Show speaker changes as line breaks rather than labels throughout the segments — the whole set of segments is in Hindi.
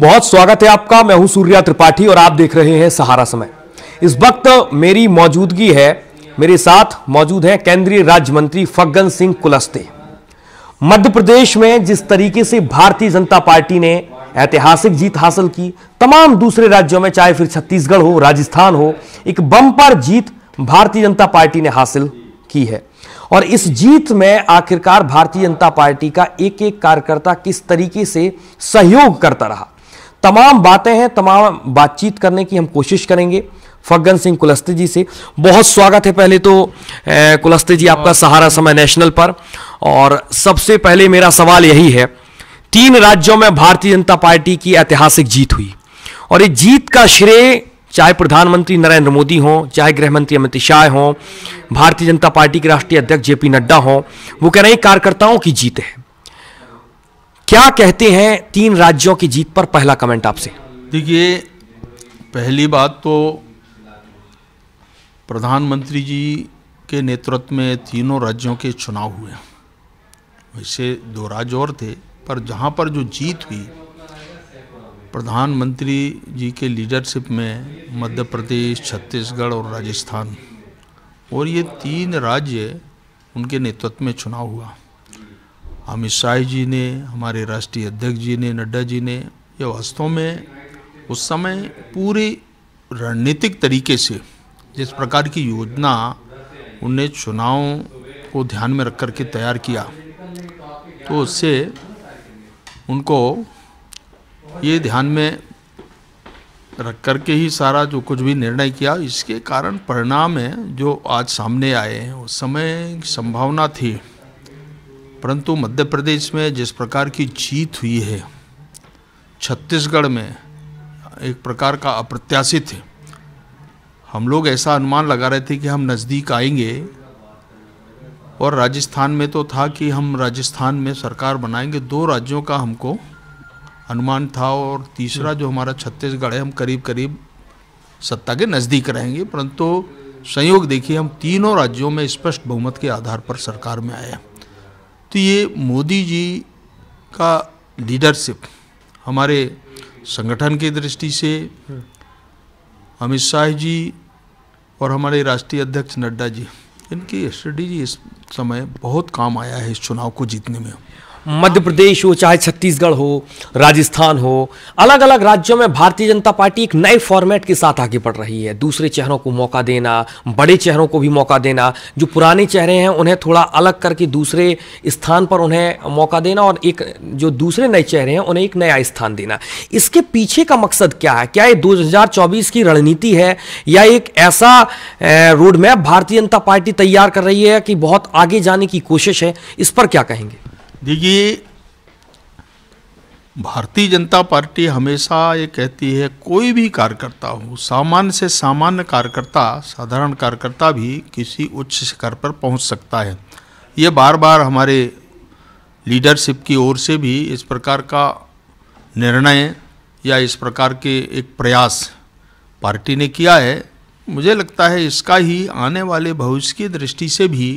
बहुत स्वागत है आपका मैं हूं सूर्या त्रिपाठी और आप देख रहे हैं सहारा समय इस वक्त मेरी मौजूदगी है मेरे साथ मौजूद हैं केंद्रीय राज्य मंत्री फग्गन सिंह कुलस्ते मध्य प्रदेश में जिस तरीके से भारतीय जनता पार्टी ने ऐतिहासिक जीत हासिल की तमाम दूसरे राज्यों में चाहे फिर छत्तीसगढ़ हो राजस्थान हो एक बम्पर जीत भारतीय जनता पार्टी ने हासिल की है और इस जीत में आखिरकार भारतीय जनता पार्टी का एक एक कार्यकर्ता किस तरीके से सहयोग करता रहा तमाम बातें हैं तमाम बातचीत करने की हम कोशिश करेंगे फग्गन सिंह कुलस्ते जी से बहुत स्वागत है पहले तो कुलस्ते जी आपका सहारा समय नेशनल पर और सबसे पहले मेरा सवाल यही है तीन राज्यों में भारतीय जनता पार्टी की ऐतिहासिक जीत हुई और ये जीत का श्रेय चाहे प्रधानमंत्री नरेंद्र मोदी हों चाहे गृह मंत्री अमित शाह हों भारतीय जनता पार्टी के राष्ट्रीय अध्यक्ष जेपी नड्डा हों वो कह रहे हैं कार्यकर्ताओं की जीत है क्या कहते हैं तीन राज्यों की जीत पर पहला कमेंट आपसे
देखिए पहली बात तो प्रधानमंत्री जी के नेतृत्व में तीनों राज्यों के चुनाव हुए वैसे दो राज्य और थे पर जहाँ पर जो जीत हुई प्रधानमंत्री जी के लीडरशिप में मध्य प्रदेश छत्तीसगढ़ और राजस्थान और ये तीन राज्य उनके नेतृत्व में चुनाव हुआ अमित शाह जी ने हमारे राष्ट्रीय अध्यक्ष जी ने नड्डा जी ने ये वास्तव में उस समय पूरी रणनीतिक तरीके से जिस प्रकार की योजना उनने चुनाव को ध्यान में रख कर के तैयार किया तो उससे उनको ये ध्यान में रख कर के ही सारा जो कुछ भी निर्णय किया इसके कारण परिणाम है जो आज सामने आए हैं उस समय संभावना थी परंतु मध्य प्रदेश में जिस प्रकार की जीत हुई है छत्तीसगढ़ में एक प्रकार का अप्रत्याशित है हम लोग ऐसा अनुमान लगा रहे थे कि हम नज़दीक आएंगे और राजस्थान में तो था कि हम राजस्थान में सरकार बनाएंगे दो राज्यों का हमको अनुमान था और तीसरा जो हमारा छत्तीसगढ़ है हम करीब करीब सत्ता के नज़दीक रहेंगे परंतु संयोग देखिए हम तीनों राज्यों में स्पष्ट बहुमत के आधार पर सरकार में आए हैं तो ये मोदी जी का लीडरशिप हमारे संगठन की दृष्टि से अमित शाह जी और हमारे राष्ट्रीय अध्यक्ष नड्डा जी इनकी स्ट्रेटी इस समय बहुत काम आया है इस चुनाव को जीतने में मध्य प्रदेश हो चाहे छत्तीसगढ़ हो राजस्थान हो
अलग अलग राज्यों में भारतीय जनता पार्टी एक नए फॉर्मेट के साथ आगे बढ़ रही है दूसरे चेहरों को मौका देना बड़े चेहरों को भी मौका देना जो पुराने चेहरे हैं उन्हें थोड़ा अलग करके दूसरे स्थान पर उन्हें मौका देना और एक जो दूसरे नए चेहरे हैं उन्हें एक नया स्थान देना इसके पीछे का मकसद क्या है क्या ये दो की रणनीति है या एक ऐसा रोडमैप भारतीय जनता पार्टी तैयार कर रही है कि बहुत आगे जाने की कोशिश है इस
पर क्या कहेंगे देखिए भारतीय जनता पार्टी हमेशा ये कहती है कोई भी कार्यकर्ता हो सामान्य से सामान्य कार्यकर्ता साधारण कार्यकर्ता भी किसी उच्च शिखर पर पहुंच सकता है ये बार बार हमारे लीडरशिप की ओर से भी इस प्रकार का निर्णय या इस प्रकार के एक प्रयास पार्टी ने किया है मुझे लगता है इसका ही आने वाले भविष्य की दृष्टि से भी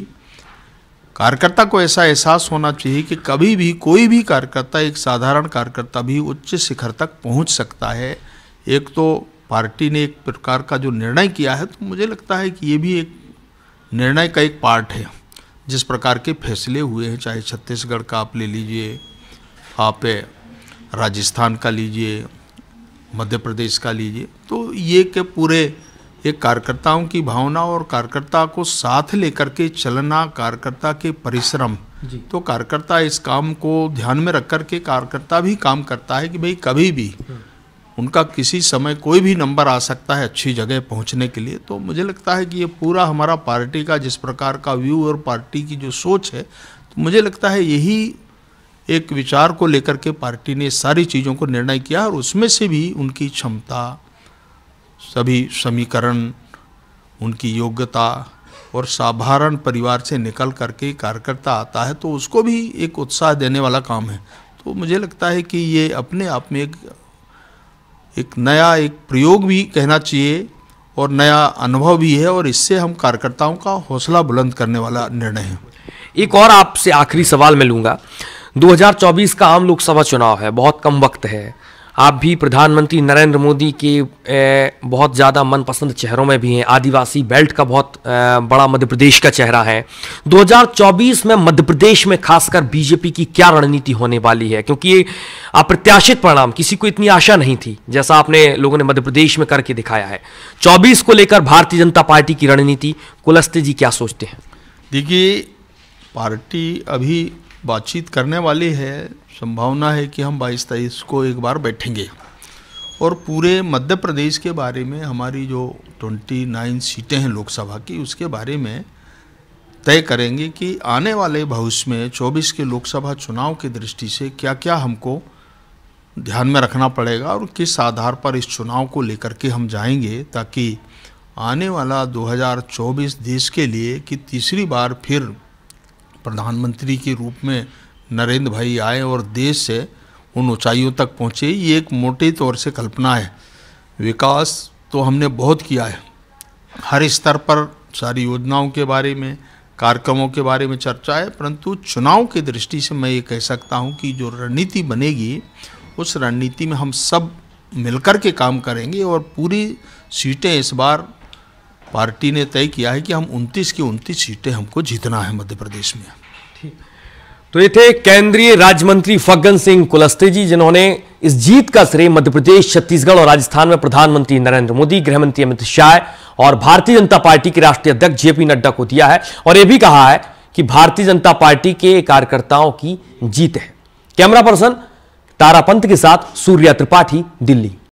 कार्यकर्ता को ऐसा एहसास होना चाहिए कि कभी भी कोई भी कार्यकर्ता एक साधारण कार्यकर्ता भी उच्च शिखर तक पहुंच सकता है एक तो पार्टी ने एक प्रकार का जो निर्णय किया है तो मुझे लगता है कि ये भी एक निर्णय का एक पार्ट है जिस प्रकार के फैसले हुए हैं चाहे छत्तीसगढ़ का आप ले लीजिए आप राजस्थान का लीजिए मध्य प्रदेश का लीजिए तो ये के पूरे ये कार्यकर्ताओं की भावना और कार्यकर्ता को साथ लेकर के चलना कार्यकर्ता के परिश्रम तो कार्यकर्ता इस काम को ध्यान में रख कर के कार्यकर्ता भी काम करता है कि भाई कभी भी हाँ। उनका किसी समय कोई भी नंबर आ सकता है अच्छी जगह पहुंचने के लिए तो मुझे लगता है कि ये पूरा हमारा पार्टी का जिस प्रकार का व्यू और पार्टी की जो सोच है तो मुझे लगता है यही एक विचार को लेकर के पार्टी ने सारी चीज़ों को निर्णय किया और उसमें से भी उनकी क्षमता सभी समीकरण उनकी योग्यता और साधारण परिवार से निकल करके कार्यकर्ता आता है तो उसको भी एक उत्साह देने वाला काम है तो मुझे लगता है कि ये अपने आप में एक एक नया एक प्रयोग भी कहना चाहिए और नया अनुभव भी है और इससे हम कार्यकर्ताओं का हौसला बुलंद करने वाला निर्णय है एक और आपसे
आखिरी सवाल मैं लूँगा 2024 का आम लोकसभा चुनाव है बहुत कम वक्त है आप भी प्रधानमंत्री नरेंद्र मोदी के बहुत ज़्यादा मनपसंद चेहरों में भी हैं आदिवासी बेल्ट का बहुत बड़ा मध्य प्रदेश का चेहरा है 2024 में मध्य प्रदेश में खासकर बीजेपी की क्या रणनीति होने वाली है क्योंकि ये अप्रत्याशित परिणाम किसी को इतनी आशा नहीं थी जैसा आपने लोगों ने मध्य प्रदेश में करके दिखाया है चौबीस को लेकर भारतीय जनता
पार्टी की रणनीति कुलस्ते जी क्या सोचते हैं देखिए पार्टी अभी बातचीत करने वाली है संभावना है कि हम बाईस तेईस को एक बार बैठेंगे और पूरे मध्य प्रदेश के बारे में हमारी जो 29 सीटें हैं लोकसभा की उसके बारे में तय करेंगे कि आने वाले भविष्य में 24 के लोकसभा चुनाव की दृष्टि से क्या क्या हमको ध्यान में रखना पड़ेगा और किस आधार पर इस चुनाव को लेकर के हम जाएंगे ताकि आने वाला 2024 देश के लिए कि तीसरी बार फिर प्रधानमंत्री के रूप में नरेंद्र भाई आए और देश से उन ऊंचाइयों तक पहुँचे ये एक मोटे तौर से कल्पना है विकास तो हमने बहुत किया है हर स्तर पर सारी योजनाओं के बारे में कार्यक्रमों के बारे में चर्चा है परंतु चुनाव की दृष्टि से मैं ये कह सकता हूँ कि जो रणनीति बनेगी उस रणनीति में हम सब मिलकर के काम करेंगे और पूरी सीटें इस बार पार्टी ने तय किया है कि हम 29 की 29 सीटें हमको जीतना है मध्य प्रदेश में ठीक तो ये थे
केंद्रीय राज्य मंत्री फग्गन सिंह कुलस्ते जी जिन्होंने
इस जीत का श्रेय
मध्य प्रदेश छत्तीसगढ़ और राजस्थान में प्रधानमंत्री नरेंद्र मोदी गृहमंत्री अमित शाह और भारतीय जनता पार्टी के राष्ट्रीय अध्यक्ष जेपी नड्डा को दिया है और यह भी कहा है कि भारतीय जनता पार्टी के कार्यकर्ताओं की जीत है कैमरा पर्सन तारापंत के साथ सूर्या त्रिपाठी दिल्ली